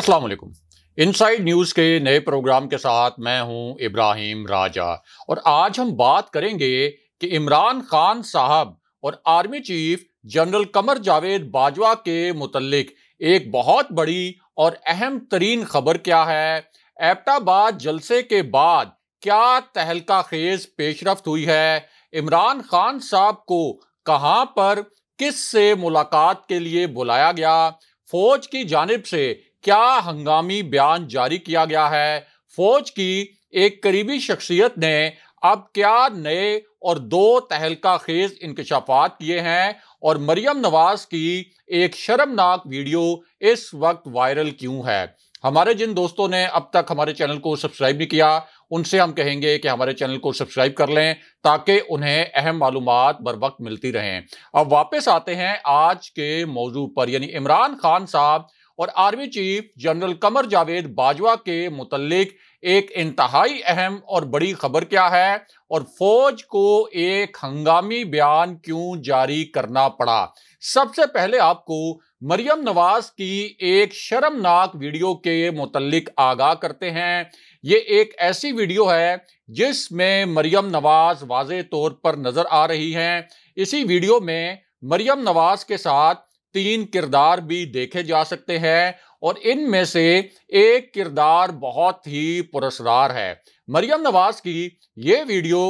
अस्सलाम वालेकुम inside news के नए प्रोग्राम के साथ मैं हूं इब्राहिम राजा और आज हम बात करेंगे कि इमरान खान साहब और army chief general Qamar Javed Bajwa के मुतलक एक बहुत बड़ी और अहम तरीन खबर क्या है एबटाबाद जलसे के बाद क्या तहलका खेज पेशरफ हुई है इमरान खान साहब को कहां पर किस से मुलाकात के लिए बुलाया गया फौज की जानब से क्या हंगामी बयान जारी किया गया है फौज की एक करीबी शख्सियत ने अब क्या नए और दो तहलका खेज इंकशाफात किए हैं और मरियम नवाज की एक शर्मनाक वीडियो इस वक्त वायरल क्यों है हमारे जिन दोस्तों ने अब तक हमारे चैनल को सब्सक्राइब नहीं किया उनसे हम कहेंगे कि हमारे चैनल को सब्सक्राइब कर लें ताकि उन्हें अहम मालूम बर वक्त मिलती रहें अब वापस आते हैं आज के मौजू पर यानी इमरान खान साहब और army chief general Qamar Javed Bajwa के मुतलिक एक इंतहाई अहम और बड़ी खबर क्या है और फौज को एक हंगामी बयान क्यों जारी करना पड़ा सबसे पहले आपको मरियम नवाज की एक शर्मनाक वीडियो के मुतलिक आगाह करते हैं ये एक ऐसी वीडियो है जिसमें मरियम नवाज वाजे तौर पर नजर आ रही हैं इसी वीडियो में मरियम नवाज के साथ तीन किरदार भी देखे जा सकते हैं और इनमें से एक किरदार बहुत ही पुरस्कार है मरियम नवाज की ये वीडियो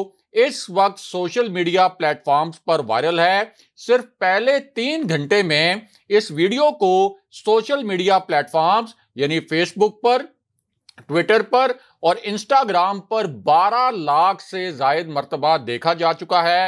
इस वक्त सोशल मीडिया प्लेटफॉर्म्स पर वायरल है सिर्फ पहले तीन घंटे में इस वीडियो को सोशल मीडिया प्लेटफॉर्म्स यानी फेसबुक पर ट्विटर पर और इंस्टाग्राम पर 12 लाख से जायद मरतबा देखा जा चुका है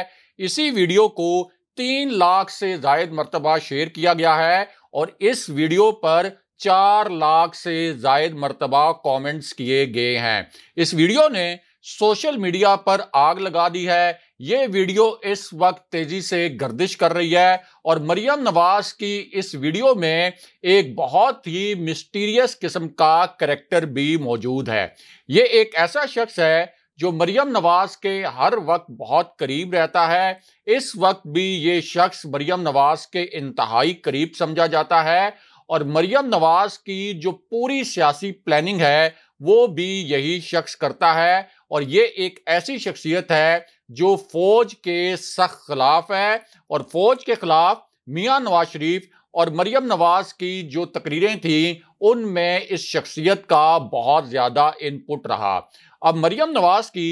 इसी वीडियो को तीन लाख से जायद मरतबा शेयर किया गया है और इस वीडियो पर चार लाख से जायद मरतबा कमेंट्स किए गए हैं इस वीडियो ने सोशल मीडिया पर आग लगा दी है ये वीडियो इस वक्त तेजी से गर्दिश कर रही है और मरियम नवाज की इस वीडियो में एक बहुत ही मिस्टीरियस किस्म का करेक्टर भी मौजूद है ये एक ऐसा शख्स है जो मरियम नवाज के हर वक्त बहुत करीब रहता है इस वक्त भी ये शख्स मरियम नवाज के इंतहाई करीब समझा जाता है और मरियम नवाज की जो पूरी सियासी प्लानिंग है वो भी यही शख्स करता है और ये एक ऐसी शख्सियत है जो फौज के सख्त खिलाफ है और फौज के खिलाफ मियाँ नवाज शरीफ और मरियम नवाज की जो तकरीरें थीं उनमें इस शख्सियत का बहुत ज़्यादा इनपुट रहा अब मरियम नवाज की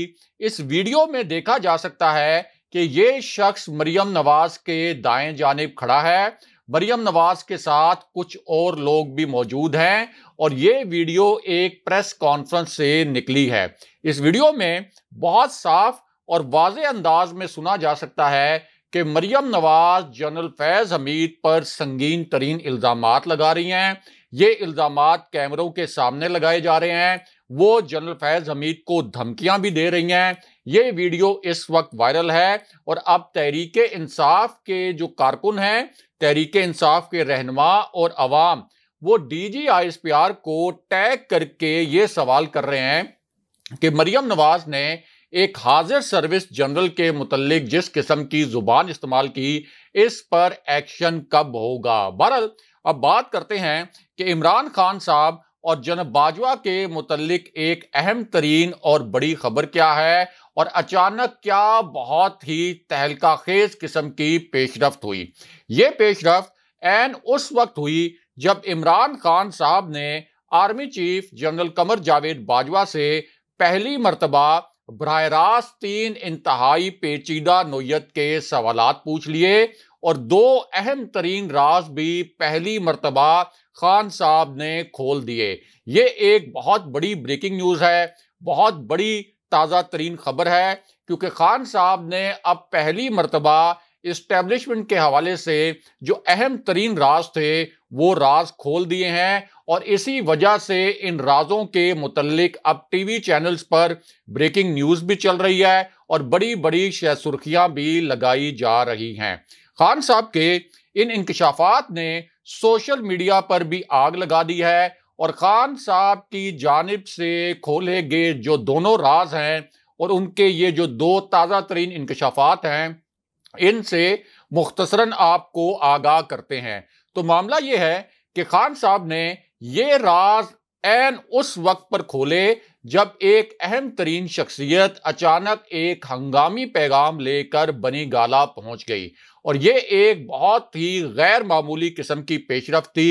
इस वीडियो में देखा जा सकता है कि ये शख्स मरियम नवाज के दाएं जानब खड़ा है मरियम नवाज के साथ कुछ और लोग भी मौजूद हैं और ये वीडियो एक प्रेस कॉन्फ्रेंस से निकली है इस वीडियो में बहुत साफ और वाज अंदाज में सुना जा सकता है कि मरियम नवाज जनरल फैज़ हमीद पर संगीन तरीन इल्ज़ाम लगा रही हैं ये इल्ज़ाम कैमरों के सामने लगाए जा रहे हैं वो जनरल फैज हमीद को धमकियां भी दे रही हैं ये वीडियो इस वक्त वायरल है और अब तहरीक इंसाफ के जो कारकुन हैं तहरीक इंसाफ के रहनमा और अवाम वो D G I S P R को टैग करके ये सवाल कर रहे हैं कि मरियम नवाज ने एक हाजिर सर्विस जनरल के मुतलिक जिस किस्म की जुबान इस्तेमाल की इस पर एक्शन कब होगा बहरल अब बात करते हैं कि इमरान खान साहब और जनब बाजवा के मुतलिक एक अहम तरीन और बड़ी खबर क्या है और अचानक क्या बहुत ही तहलका खेज किस्म की पेशरफ हुई ये पेशरफ एन उस वक्त हुई जब इमरान खान साहब ने army chief general Qamar Javed Bajwa से पहली मरतबा बरह रास्त तीन इंतहाई पेचीदा नोयत के सवाल पूछ लिए और दो अहम तरीन राज भी पहली मरतबा खान साहब ने खोल दिए ये एक बहुत बड़ी ब्रेकिंग न्यूज है बहुत बड़ी ताज़ा तरीन खबर है क्योंकि खान साहब ने अब पहली मरतबा इस्टेब्लिशमेंट के हवाले से जो अहम तरीन राज थे वो राज खोल दिए हैं और इसी वजह से इन राजों के मुतलक अब टीवी चैनल्स पर ब्रेकिंग न्यूज़ भी चल रही है और बड़ी बड़ी सुर्खियां भी लगाई जा रही हैं खान साहब के इन इंकशाफात ने सोशल मीडिया पर भी आग लगा दी है और खान साहब की जानब से खोले गए जो दोनों राज हैं और उनके ये जो दो ताज़ा तरीन इंकशाफात हैं इनसे मुख्तसरा आपको आगाह करते हैं तो मामला यह है कि खान साहब ने ये राज एन उस वक्त पर खोले जब एक अहम तरीन शख्सियत अचानक एक हंगामी पैगाम लेकर बनी गाला पहुंच गई और ये एक बहुत ही गैर मामूली किस्म की पेशरफ थी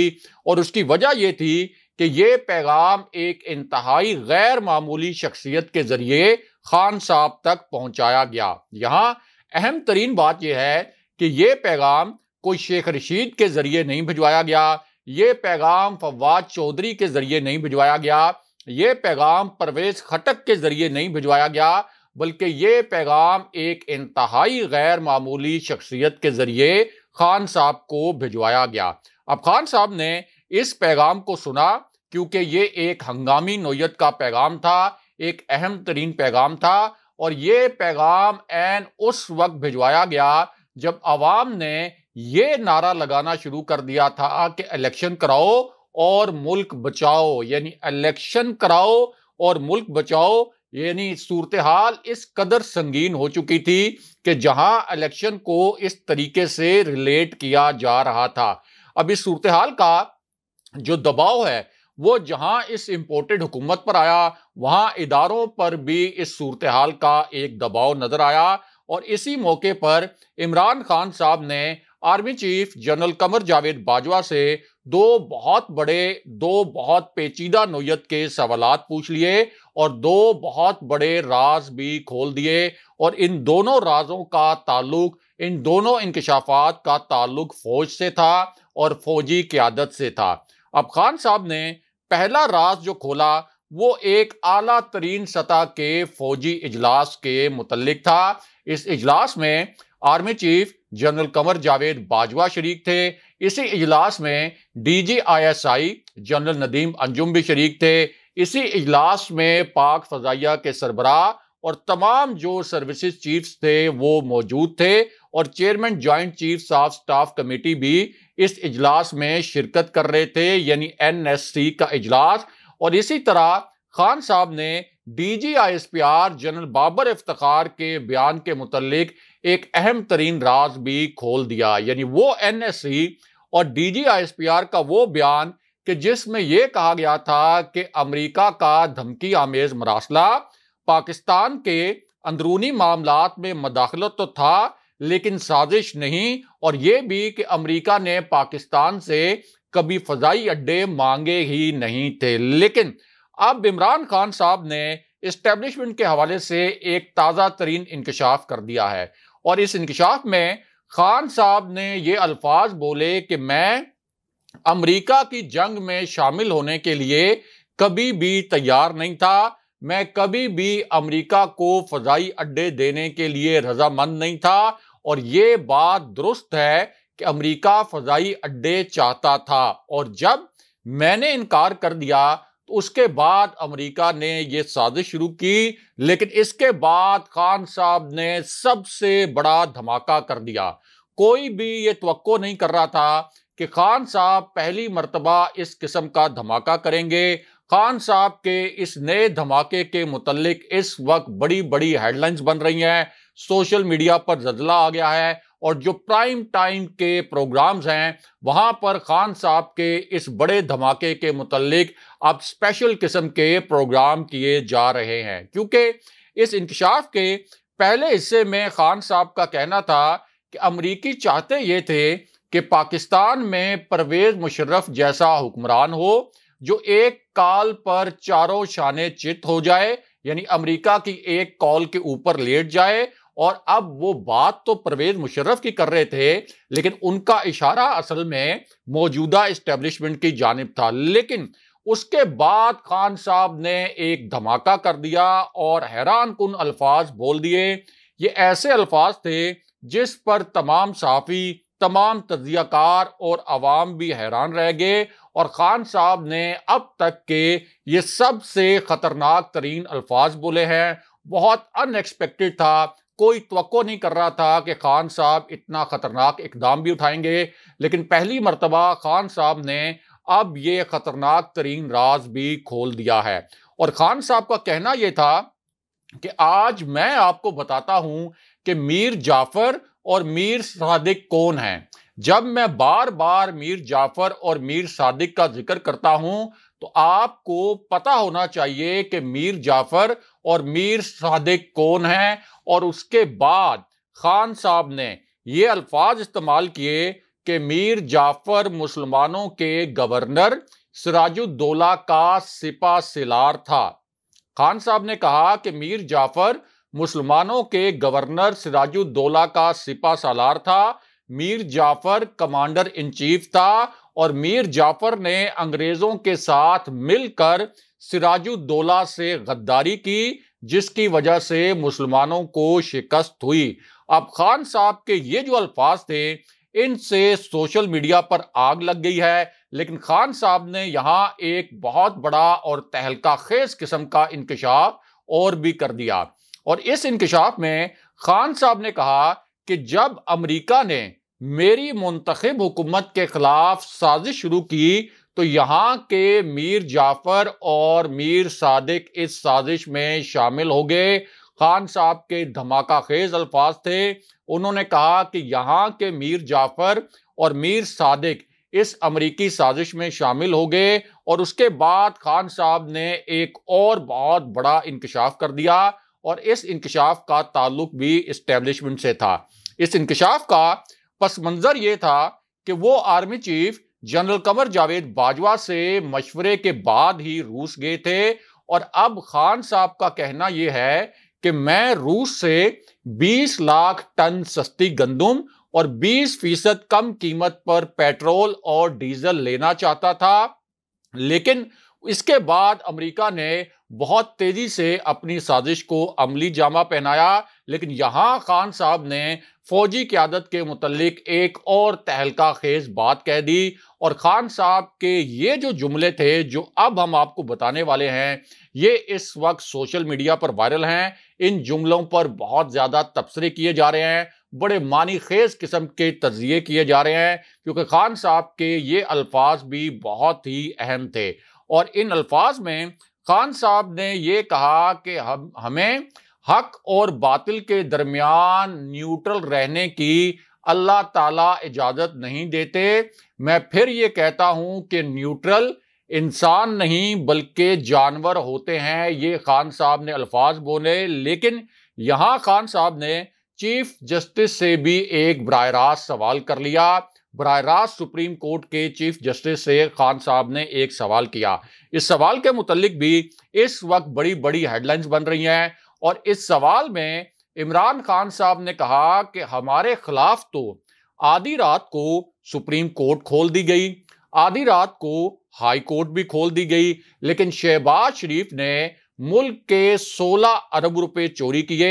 और उसकी वजह यह थी कि ये पैगाम एक इंतहाई गैर मामूली शख्सियत के जरिए खान साहब तक पहुंचाया गया यहाँ अहम तरीन बात यह है कि ये पैगाम कोई शेख रशीद के जरिए नहीं भिजवाया गया ये पैगाम फवाद चौधरी के जरिए नहीं भिजवाया गया ये पैगाम परवेज खटक के जरिए नहीं भिजवाया गया बल्कि ये पैगाम एक इंतहाई गैर मामूली शख्सियत के जरिए खान साहब को भिजवाया गया अब खान साहब ने इस पैगाम को सुना क्योंकि ये एक हंगामी नोयत का पैगाम था एक अहम तरीन पैगाम था और ये पैगाम एन उस वक्त भिजवाया गया जब आवाम ने ये नारा लगाना शुरू कर दिया था कि इलेक्शन कराओ और मुल्क बचाओ यानी इलेक्शन कराओ और मुल्क बचाओ यानी सूरत हाल इस कदर संगीन हो चुकी थी कि जहां इलेक्शन को इस तरीके से रिलेट किया जा रहा था अब इस सूरत हाल का जो दबाव है वो जहां इस इम्पोर्टेड हुकूमत पर आया वहां इदारों पर भी इस सूरत हाल का एक दबाव नजर आया और इसी मौके पर इमरान खान साहब ने army chief general Qamar Javed Bajwa से दो बहुत बड़े दो बहुत पेचीदा नोयत के सवालात पूछ लिए और दो बहुत बड़े राज भी खोल दिए और इन दोनों राजों का ताल्लुक इन दोनों इंकशाफात का ताल्लुक फौज से था और फौजी क्यादत से था अब खान साहब ने पहला राज जो खोला वो एक आला तरीन सतह के फौजी इजलास के मुतलिक था इस इजलास में army chief general Qamar Javed Bajwa शरीक थे इसी इजलास में डीजीआईएसआई जनरल नदीम अंजुम भी शरीक थे इसी इजलास में पाक फजाइया के सरबरा और तमाम जो सर्विसेज चीफ्स थे वो मौजूद थे और chairman joint chiefs of staff committee भी इस इजलास में शिरकत कर रहे थे यानी एनएससी का इजलास और इसी तरह खान साहब ने D G I S P R general Babar Iftikhar के बयान के मुतलिक एक अहम तरीन राज भी खोल दिया यानी वो सी और पी आर का वो बयान कि जिसमें यह कहा गया था कि अमरीका का धमकी आमेज मरासला पाकिस्तान के अंदरूनी मामला में मदाखलत तो था लेकिन साजिश नहीं और यह भी कि अमरीका ने पाकिस्तान से कभी फजाई अड्डे मांगे ही नहीं थे लेकिन अब इमरान खान साहब ने इस्टेब्लिशमेंट के हवाले से एक ताज़ा तरीन इंकशाफ कर दिया है और इस इंकशाफ में खान साहब ने ये अल्फाज बोले कि मैं अमरीका की जंग में शामिल होने के लिए कभी भी तैयार नहीं था मैं कभी भी अमरीका को फजाई अड्डे देने के लिए रजामंद नहीं था और ये बात दुरुस्त है कि अमेरिका फजाई अड्डे चाहता था और जब मैंने इनकार कर दिया तो उसके बाद अमेरिका ने यह साजिश शुरू की लेकिन इसके बाद खान साहब ने सबसे बड़ा धमाका कर दिया कोई भी ये तो नहीं कर रहा था कि खान साहब पहली मरतबा इस किस्म का धमाका करेंगे खान साहब के इस नए धमाके के मुतलिक इस वक्त बड़ी बड़ी हेडलाइंस बन रही हैं सोशल मीडिया पर जदला आ गया है और जो प्राइम टाइम के प्रोग्राम्स हैं वहाँ पर खान साहब के इस बड़े धमाके के मतलब अब स्पेशल किस्म के प्रोग्राम किए जा रहे हैं क्योंकि इस इंकशाफ के पहले हिस्से में खान साहब का कहना था कि अमरीकी चाहते ये थे कि पाकिस्तान में परवेज मुशर्रफ जैसा हुक्मरान हो जो एक काल पर चारों शाने चित हो जाए यानी अमेरिका की एक कॉल के ऊपर लेट जाए और अब वो बात तो परवेज मुशर्रफ की कर रहे थे लेकिन उनका इशारा असल में मौजूदा इस्टेब्लिशमेंट की जानब था लेकिन उसके बाद खान साहब ने एक धमाका कर दिया और हैरान कन अल्फाज बोल दिए ये ऐसे अल्फाज थे जिस पर तमाम साफी तमाम तजियाकार और आवाम भी हैरान रह गए और ख़ान साहब ने अब तक के ये सबसे ख़तरनाक तरीन अल्फाज बोले हैं बहुत अनएक्सपेक्टेड था कोई तो नहीं कर रहा था कि खान साहब इतना खतरनाक इकदाम भी उठाएंगे लेकिन पहली मरतबा खान साहब ने अब ये खतरनाक तरीन राज भी खोल दिया है और खान साहब का कहना यह था कि आज मैं आपको बताता हूं कि मीर जाफर और मीर सादिक कौन हैं जब मैं बार बार मीर जाफर और मीर सादिक का जिक्र करता हूं तो आपको पता होना चाहिए कि मीर जाफर और मीर सादिक कौन है और उसके बाद खान साहब ने ये अल्फाज इस्तेमाल किए कि मीर जाफर मुसलमानों के गवर्नर सिराजुद्दौला का सिपा सिलार था खान साहब ने कहा कि मीर जाफर मुसलमानों के गवर्नर सिराजुद्दौला का सिपा सालार था Mir Jafar commander in chief था और मीर जाफर ने अंग्रेजों के साथ मिलकर सिराजुद्दौला से गद्दारी की जिसकी वजह से मुसलमानों को शिकस्त हुई अब खान साहब के ये जो अल्फाज थे इनसे सोशल मीडिया पर आग लग गई है लेकिन खान साहब ने यहाँ एक बहुत बड़ा और तहलका खेज किस्म का इंकशाफ और भी कर दिया और इस इंकशाफ में खान साहब ने कहा कि जब अमेरिका ने मेरी मुंतखब हुकूमत के खिलाफ साजिश शुरू की तो यहाँ के मीर जाफर और मीर सादिक इस साजिश में शामिल हो गए खान साहब के धमाका खेज अल्फाज थे उन्होंने कहा कि यहाँ के मीर जाफर और मीर सादिक इस अमरीकी साजिश में शामिल हो गए और उसके बाद खान साहब ने एक और बहुत बड़ा इंकशाफ कर दिया और इस इंकशाफ का ताल्लुक भी इस्टेब्लिशमेंट से था इस इंकशाफ का पस मंजर यह था कि वो army chief general Qamar Javed Bajwa से मशवरे के बाद ही रूस गए थे और अब खान साहब का कहना यह है कि मैं रूस से 20 लाख टन सस्ती गंदुम और 20 फीसद कम कीमत पर पेट्रोल और डीजल लेना चाहता था लेकिन इसके बाद अमेरिका ने बहुत तेजी से अपनी साजिश को अमली जामा पहनाया लेकिन यहाँ खान साहब ने फौजी क्यादत के मुतलिक एक और तहलका खेज बात कह दी और खान साहब के ये जो जुमले थे जो अब हम आपको बताने वाले हैं ये इस वक्त सोशल मीडिया पर वायरल हैं इन जुमलों पर बहुत ज़्यादा तबसरे किए जा रहे हैं बड़े मानी खेज किस्म के तजिए किए जा रहे हैं क्योंकि खान साहब के ये अल्फाज भी बहुत ही अहम थे और इन अल्फाज में खान साहब ने ये कहा कि हम हमें हक और बातिल के दरमियान न्यूट्रल रहने की अल्लाह ताला इजाज़त नहीं देते मैं फिर ये कहता हूँ कि न्यूट्रल इंसान नहीं बल्कि जानवर होते हैं ये खान साहब ने अल्फाज बोले लेकिन यहाँ खान साहब ने चीफ जस्टिस से भी एक बरह रास्त सवाल कर लिया बरह रास्त सुप्रीम कोर्ट के चीफ जस्टिस से खान साहब ने एक सवाल किया इस सवाल के मुतलिक भी इस वक्त बड़ी बड़ी हेडलाइंस बन रही हैं और इस सवाल में इमरान खान साहब ने कहा कि हमारे खिलाफ तो आधी रात को सुप्रीम कोर्ट खोल दी गई आधी रात को हाई कोर्ट भी खोल दी गई लेकिन शहबाज शरीफ ने मुल्क के सोलह अरब रुपए चोरी किए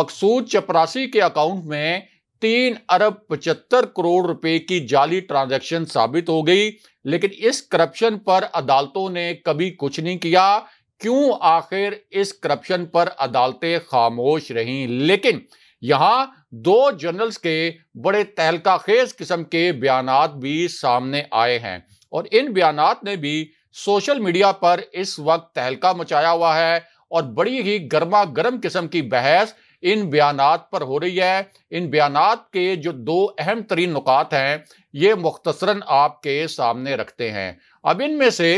मकसूद चपरासी के अकाउंट में तीन अरब पचहत्तर करोड़ रुपए की जाली ट्रांजैक्शन साबित हो गई लेकिन इस करप्शन पर अदालतों ने कभी कुछ नहीं किया क्यों आखिर इस करप्शन पर अदालतें खामोश रहीं लेकिन यहां दो जनरल्स के बड़े तहलका खेज किस्म के बयान भी सामने आए हैं और इन बयान ने भी सोशल मीडिया पर इस वक्त तहलका मचाया हुआ है और बड़ी ही गर्मा गर्म किस्म की बहस इन बयान पर हो रही है इन बयान के जो दो अहम तरीन नुकात हैं ये मुख्तसरा आपके सामने रखते हैं अब इनमें से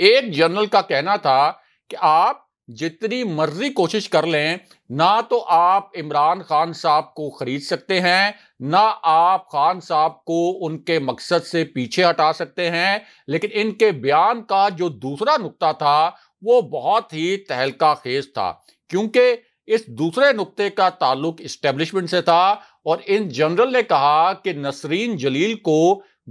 एक जनरल का कहना था कि आप जितनी मर्जी कोशिश कर लें ना तो आप इमरान खान साहब को खरीद सकते हैं ना आप खान साहब को उनके मकसद से पीछे हटा सकते हैं लेकिन इनके बयान का जो दूसरा नुकता था वो बहुत ही तहलका खेज था क्योंकि इस दूसरे नुक्ते का ताल्लुक इस्टेब्लिशमेंट से था और इन जनरल ने कहा कि नसरीन जलील को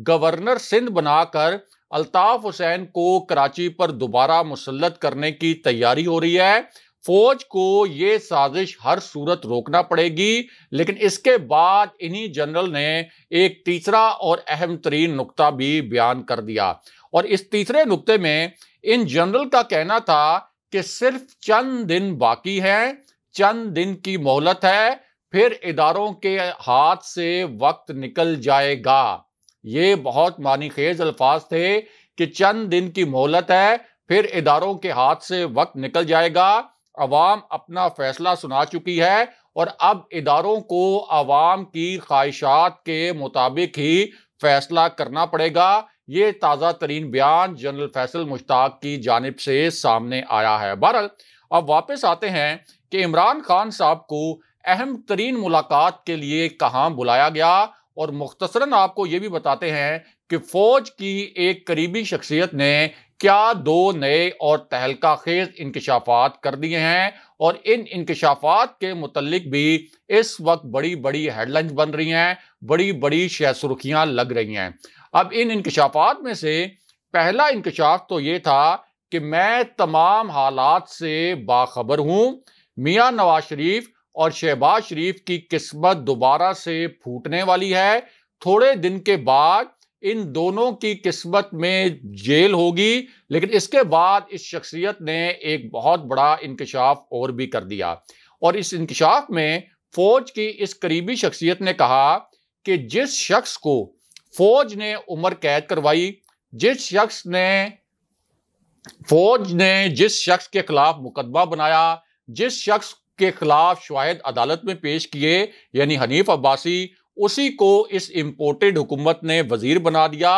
गवर्नर सिंध बनाकर अल्ताफ हुसैन को कराची पर दोबारा मुसलत करने की तैयारी हो रही है फौज को ये साजिश हर सूरत रोकना पड़ेगी लेकिन इसके बाद इन्हीं जनरल ने एक तीसरा और अहम तरीन नुकता भी बयान कर दिया और इस तीसरे नुकते में इन जनरल का कहना था कि सिर्फ चंद दिन बाकी हैं चंद दिन की मोहलत है फिर इदारों के हाथ से वक्त निकल जाएगा ये बहुत मानी खेज अल्फाज थे कि चंद दिन की मोहलत है फिर इदारों के हाथ से वक्त निकल जाएगा अवाम अपना फैसला सुना चुकी है और अब इदारों को आवाम की ख्वाहिशात के मुताबिक ही फैसला करना पड़ेगा ये ताज़ा तरीन बयान जनरल फैसल मुश्ताक की जानब से सामने आया है बहरल अब वापस आते हैं कि इमरान खान साहब को अहम तरीन मुलाकात के लिए कहाँ बुलाया गया और मुख्तसरा आपको ये भी बताते हैं कि फौज की एक करीबी शख्सियत ने क्या दो नए और तहलका खेज इंकशाफात कर दिए हैं और इन इंकशाफात के मतलब भी इस वक्त बड़ी बड़ी हेडलाइंस बन रही हैं बड़ी बड़ी शह सुर्खियाँ लग रही हैं अब इन इंकशाफात में से पहला इंकशाफ तो ये था कि मैं तमाम हालात से बाखबर हूँ मियां नवाज शरीफ और शहबाज शरीफ की किस्मत दोबारा से फूटने वाली है थोड़े दिन के बाद इन दोनों की किस्मत में जेल होगी लेकिन इसके बाद इस शख्सियत ने एक बहुत बड़ा इंकशाफ और भी कर दिया और इस इंकशाफ में फौज की इस करीबी शख्सियत ने कहा कि जिस शख्स को फौज ने उम्र कैद करवाई जिस शख्स ने फौज ने जिस शख्स के खिलाफ मुकदमा बनाया जिस शख्स के खिलाफ शायद अदालत में पेश किए यानी हनीफ अब्बासी उसी को इस इम्पोर्टेड हुकूमत ने वजीर बना दिया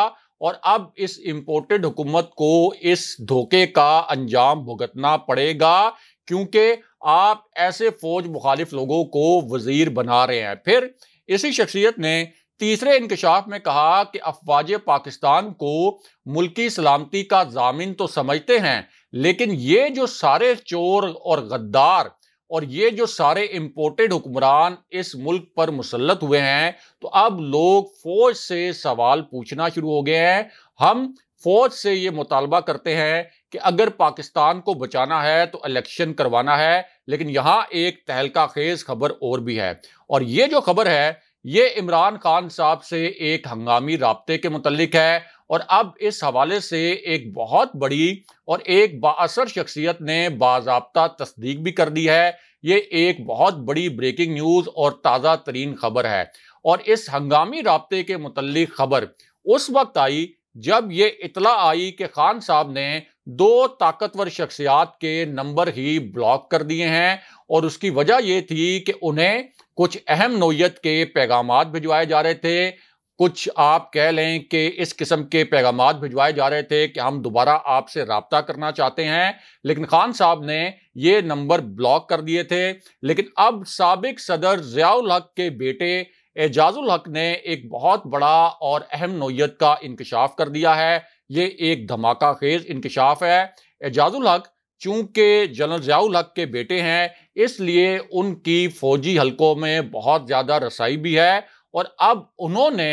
और अब इस इम्पोर्टेड हुकूमत को इस धोखे का अंजाम भुगतना पड़ेगा क्योंकि आप ऐसे फौज मुखालिफ लोगों को वजीर बना रहे हैं फिर इसी शख्सियत ने तीसरे इंकशाफ में कहा कि अफवाज पाकिस्तान को मुल्की सलामती का जामिन तो समझते हैं लेकिन ये जो सारे चोर और गद्दार और ये जो सारे इम्पोर्टेड हुक्मरान इस मुल्क पर मुसलत हुए हैं तो अब लोग फौज से सवाल पूछना शुरू हो गए हैं हम फौज से ये मुतालबा करते हैं कि अगर पाकिस्तान को बचाना है तो इलेक्शन करवाना है लेकिन यहाँ एक तहलका खेज खबर और भी है और ये जो खबर है ये इमरान खान साहब से एक हंगामी रबते के मतलब है और अब इस हवाले से एक बहुत बड़ी और एक बासर शख्सियत ने बाबा तस्दीक भी कर दी है ये एक बहुत बड़ी ब्रेकिंग न्यूज़ और ताज़ा तरीन खबर है और इस हंगामी रबते के मतलब खबर उस वक्त आई जब ये इतला आई कि खान साहब ने दो ताकतवर शख्सियात के नंबर ही ब्लॉक कर दिए हैं और उसकी वजह यह थी कि उन्हें कुछ अहम नोयत के पैगाम भिजवाए जा रहे थे कुछ आप कह लें कि इस किस्म के पैगाम भिजवाए जा रहे थे कि हम दोबारा आपसे रबता करना चाहते हैं लेकिन खान साहब ने ये नंबर ब्लॉक कर दिए थे लेकिन अब सबक सदर ज़ियाउल हक के बेटे एजाजुल हक ने एक बहुत बड़ा और अहम नोयत का इंकशाफ कर दिया है ये एक धमाका खेज इंकशाफ है एजाजुल हक चूंकि जनरल ज़ियाउल हक के बेटे हैं इसलिए उनकी फौजी हलकों में बहुत ज़्यादा रसाई भी है और अब उन्होंने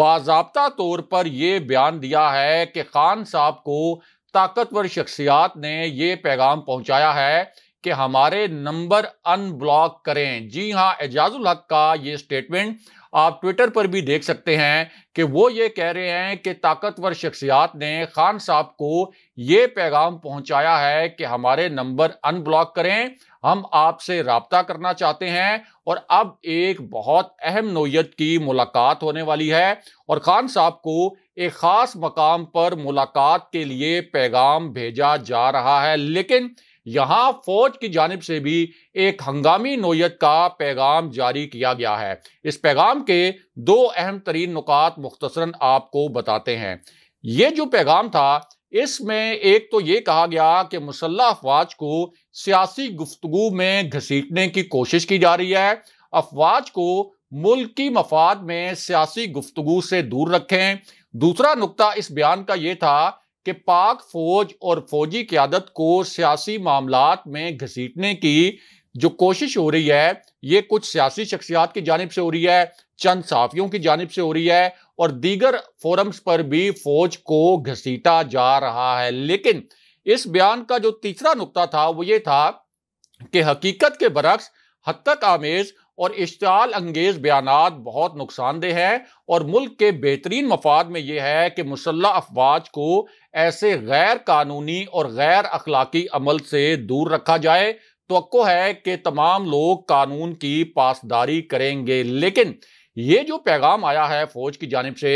बाजाबता तौर पर यह बयान दिया है कि खान साहब को ताकतवर शख्सियात ने यह पैगाम पहुंचाया है कि हमारे नंबर अनब्लॉक करें जी हाँ एजाजुल हक का ये स्टेटमेंट आप ट्विटर पर भी देख सकते हैं कि वो ये कह रहे हैं कि ताकतवर शख्सियात ने खान साहब को ये पैगाम पहुंचाया है कि हमारे नंबर अनब्लॉक करें हम आपसे रबता करना चाहते हैं और अब एक बहुत अहम नोयत की मुलाकात होने वाली है और खान साहब को एक ख़ास मकाम पर मुलाकात के लिए पैगाम भेजा जा रहा है लेकिन यहां फौज की जानब से भी एक हंगामी नोयत का पैगाम जारी किया गया है इस पैगाम के दो अहम तरीन नुकात मुख्तसरा आपको बताते हैं ये जो पैगाम था इसमें एक तो ये कहा गया कि मुसल्ला अफवाज को सियासी गुफ्तु में घसीटने की कोशिश की जा रही है अफवाज को मुल्क की मफाद में सियासी गुफ्तु से दूर रखें दूसरा नुकता इस बयान का ये था कि पाक फौज और फौजी क्यादत को सियासी मामला में घसीटने की जो कोशिश हो रही है ये कुछ सियासी शख्सियात की जानब से हो रही है चंद साफियों की जानब से हो रही है और दीगर फोरम्स पर भी फौज को घसीटा जा रहा है लेकिन इस बयान का जो तीसरा नुकता था वो ये था कि हकीकत के बरक्स हत्तक आमेज और इश्ताल अंगेज बयान बहुत नुकसानदेह हैं और मुल्क के बेहतरीन मफाद में यह है कि मुसल्ह अफवाज को ऐसे गैर कानूनी और गैर अखलाकी अमल से दूर रखा जाए तो है कि तमाम लोग कानून की पासदारी करेंगे लेकिन ये जो पैगाम आया है फौज की जानब से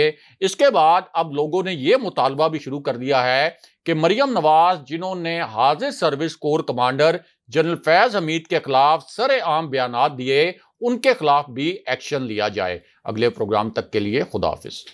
इसके बाद अब लोगों ने यह मुतालबा भी शुरू कर दिया है कि मरियम नवाज जिन्होंने हाजिर service corps commander general Faiz Hameed के खिलाफ सरेआम बयान दिए उनके खिलाफ भी एक्शन लिया जाए अगले प्रोग्राम तक के लिए खुदाफिज